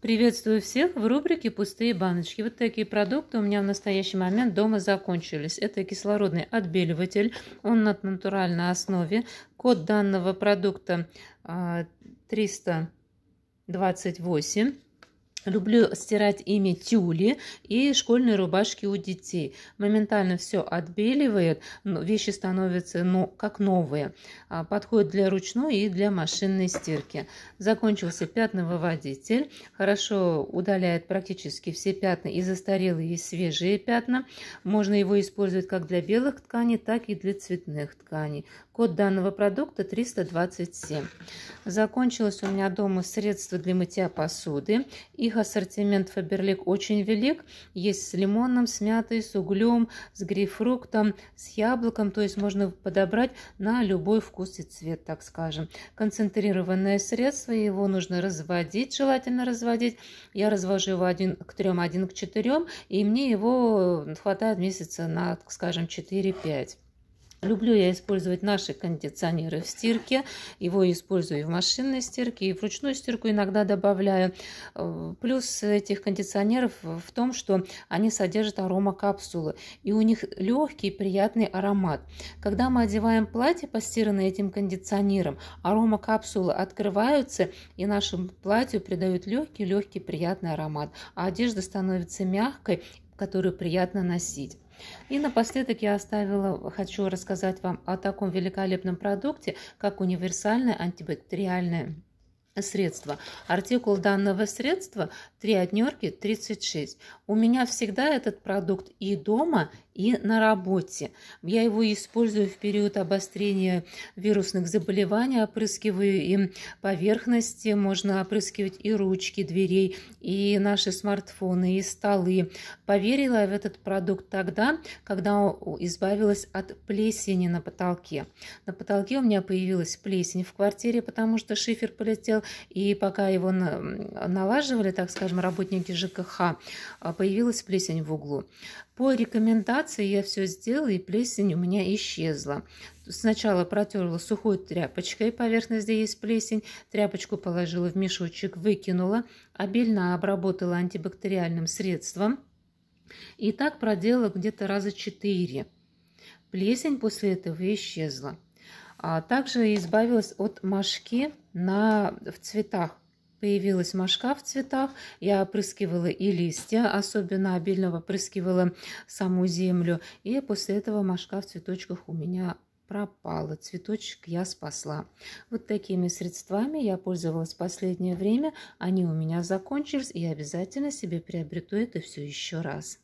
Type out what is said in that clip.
Приветствую всех в рубрике «Пустые баночки». Вот такие продукты у меня в настоящий момент дома закончились. Это кислородный отбеливатель, он на натуральной основе. Код данного продукта 328. А, Люблю стирать ими тюли и школьные рубашки у детей. Моментально все отбеливает, вещи становятся ну, как новые. А, подходит для ручной и для машинной стирки. Закончился пятновыводитель. Хорошо удаляет практически все пятна и застарелые, и свежие пятна. Можно его использовать как для белых тканей, так и для цветных тканей. Код данного продукта 327. Закончилось у меня дома средство для мытья посуды. И их ассортимент Фаберлик очень велик. Есть с лимоном, с мятой, с углем, с грейпфруктом, с яблоком. То есть можно подобрать на любой вкус и цвет, так скажем. Концентрированное средство, его нужно разводить, желательно разводить. Я развожу его один к трем, один к четырем, и мне его хватает месяца на, скажем, 4-5. Люблю я использовать наши кондиционеры в стирке. Его использую и в машинной стирке, и в ручную стирку иногда добавляю. Э, плюс этих кондиционеров в том, что они содержат аромакапсулы. И у них легкий, приятный аромат. Когда мы одеваем платье, постиранное этим кондиционером, аромакапсулы открываются, и нашему платью придают легкий, легкий, приятный аромат. А одежда становится мягкой, которую приятно носить. И напоследок я оставила, хочу рассказать вам о таком великолепном продукте, как универсальное антибактериальное средства. Артикул данного средства 3 отнерки 36. У меня всегда этот продукт и дома, и на работе. Я его использую в период обострения вирусных заболеваний, опрыскиваю им поверхности, можно опрыскивать и ручки дверей, и наши смартфоны, и столы. Поверила в этот продукт тогда, когда избавилась от плесени на потолке. На потолке у меня появилась плесень в квартире, потому что шифер полетел и пока его налаживали, так скажем, работники ЖКХ, а, появилась плесень в углу. По рекомендации я все сделала, и плесень у меня исчезла. Сначала протерла сухой тряпочкой, поверхность, где есть плесень, тряпочку положила в мешочек, выкинула, обильно обработала антибактериальным средством. И так проделала где-то раза четыре. Плесень после этого исчезла. А также избавилась от мошки на, в цветах. Появилась мошка в цветах, я опрыскивала и листья, особенно обильно опрыскивала саму землю. И после этого мошка в цветочках у меня пропала, цветочек я спасла. Вот такими средствами я пользовалась в последнее время, они у меня закончились, и обязательно себе приобрету это все еще раз.